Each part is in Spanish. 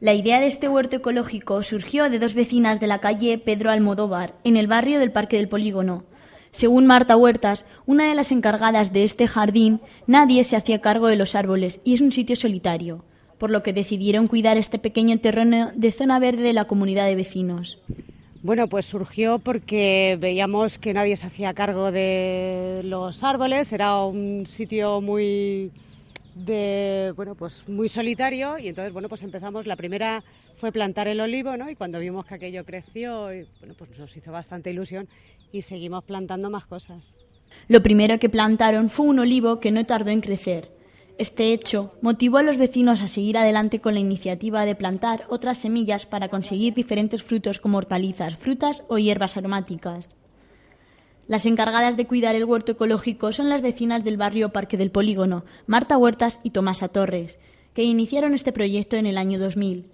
La idea de este huerto ecológico surgió de dos vecinas de la calle Pedro Almodóvar, en el barrio del Parque del Polígono. Según Marta Huertas, una de las encargadas de este jardín, nadie se hacía cargo de los árboles y es un sitio solitario, por lo que decidieron cuidar este pequeño terreno de zona verde de la comunidad de vecinos. Bueno, pues surgió porque veíamos que nadie se hacía cargo de los árboles, era un sitio muy de bueno pues muy solitario y entonces bueno pues empezamos la primera fue plantar el olivo no y cuando vimos que aquello creció bueno pues nos hizo bastante ilusión y seguimos plantando más cosas lo primero que plantaron fue un olivo que no tardó en crecer este hecho motivó a los vecinos a seguir adelante con la iniciativa de plantar otras semillas para conseguir diferentes frutos como hortalizas frutas o hierbas aromáticas las encargadas de cuidar el huerto ecológico son las vecinas del barrio Parque del Polígono, Marta Huertas y Tomasa Torres, que iniciaron este proyecto en el año 2000.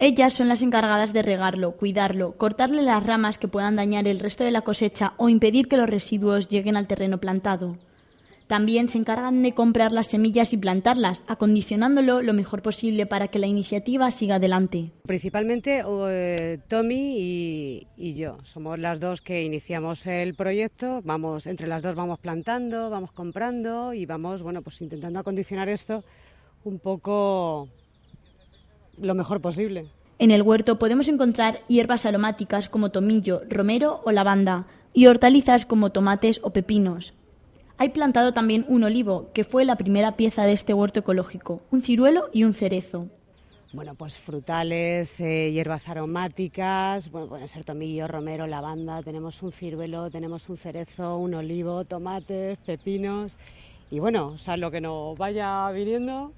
Ellas son las encargadas de regarlo, cuidarlo, cortarle las ramas que puedan dañar el resto de la cosecha o impedir que los residuos lleguen al terreno plantado. También se encargan de comprar las semillas y plantarlas, acondicionándolo lo mejor posible para que la iniciativa siga adelante. Principalmente eh, Tommy y, y, yo somos las dos que iniciamos el proyecto. Vamos entre las dos vamos plantando, vamos comprando y vamos bueno pues intentando acondicionar esto un poco lo mejor posible. En el huerto podemos encontrar hierbas aromáticas como tomillo, romero o lavanda y hortalizas como tomates o pepinos. Hay plantado también un olivo, que fue la primera pieza de este huerto ecológico, un ciruelo y un cerezo. Bueno, pues frutales, eh, hierbas aromáticas, bueno, pueden ser tomillo, romero, lavanda, tenemos un ciruelo, tenemos un cerezo, un olivo, tomates, pepinos y bueno, o sea, lo que nos vaya viniendo.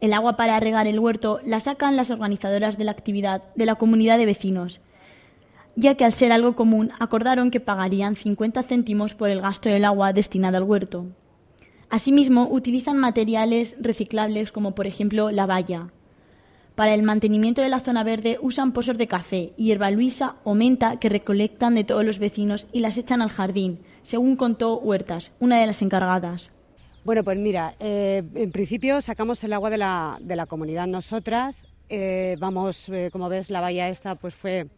El agua para regar el huerto la sacan las organizadoras de la actividad de la comunidad de vecinos ya que al ser algo común acordaron que pagarían 50 céntimos por el gasto del agua destinada al huerto. Asimismo, utilizan materiales reciclables como por ejemplo la valla. Para el mantenimiento de la zona verde usan pozos de café, y hierba luisa o menta que recolectan de todos los vecinos y las echan al jardín, según contó Huertas, una de las encargadas. Bueno, pues mira, eh, en principio sacamos el agua de la, de la comunidad nosotras. Eh, vamos, eh, como ves, la valla esta pues fue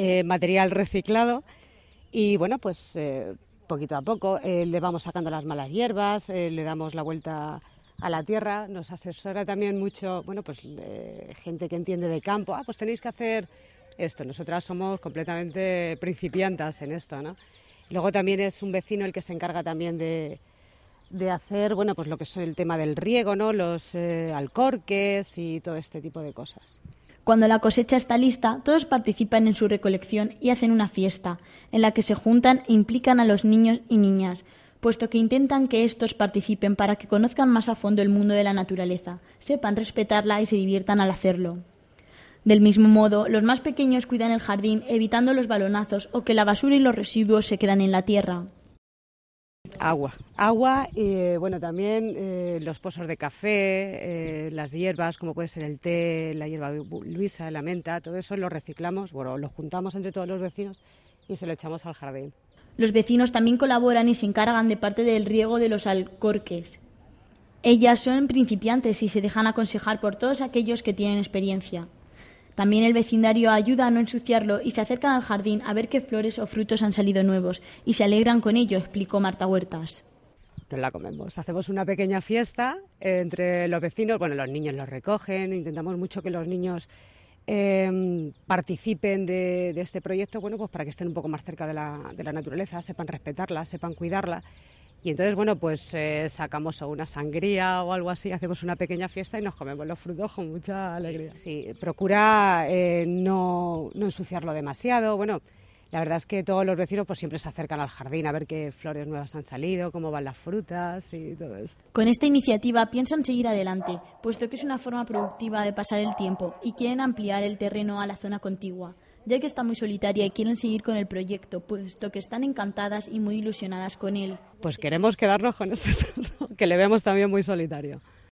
eh, material reciclado y bueno, pues eh, poquito a poco eh, le vamos sacando las malas hierbas, le damos la vuelta a la tierra, nos asesora también mucho, bueno, pues gente que entiende de campo, ah, pues tenéis que hacer esto, nosotras somos completamente principiantas en esto, ¿no? Luego también es un vecino el que se encarga también de, de hacer, bueno, pues lo que es el tema del riego, ¿no? Los alcorques y todo este tipo de cosas. Cuando la cosecha está lista, todos participan en su recolección y hacen una fiesta, en la que se juntan e implican a los niños y niñas, puesto que intentan que estos participen para que conozcan más a fondo el mundo de la naturaleza, sepan respetarla y se diviertan al hacerlo. Del mismo modo, los más pequeños cuidan el jardín evitando los balonazos o que la basura y los residuos se quedan en la tierra agua. Agua y eh, bueno, también eh, los pozos de café, eh, las hierbas, como puede ser el té, la hierba luisa, la menta, todo eso lo reciclamos, bueno, lo juntamos entre todos los vecinos y se lo echamos al jardín. Los vecinos también colaboran y se encargan de parte del riego de los alcorques. Ellas son principiantes y se dejan aconsejar por todos aquellos que tienen experiencia. También el vecindario ayuda a no ensuciarlo y se acercan al jardín a ver qué flores o frutos han salido nuevos y se alegran con ello, explicó Marta Huertas. Nos la comemos. Hacemos una pequeña fiesta eh, entre los vecinos. Bueno, los niños los recogen, intentamos mucho que los niños em, participen de, este proyecto, bueno, pues para que estén un poco más cerca de la naturaleza, sepan respetarla, sepan cuidarla y entonces, bueno, pues eh, sacamos una sangría o algo así, hacemos una pequeña fiesta y nos comemos los frutos con mucha alegría. Sí, procura eh, no, no ensuciarlo demasiado. Bueno, la verdad es que todos los vecinos pues siempre se acercan al jardín a ver qué flores nuevas han salido, cómo van las frutas y todo esto. Con esta iniciativa piensan seguir adelante, puesto que es una forma productiva de pasar el tiempo y quieren ampliar el terreno a la zona contigua ya que está muy solitaria y quieren seguir con el proyecto, puesto que están encantadas y muy ilusionadas con él. Pues queremos quedarnos con ese que le vemos también muy solitario.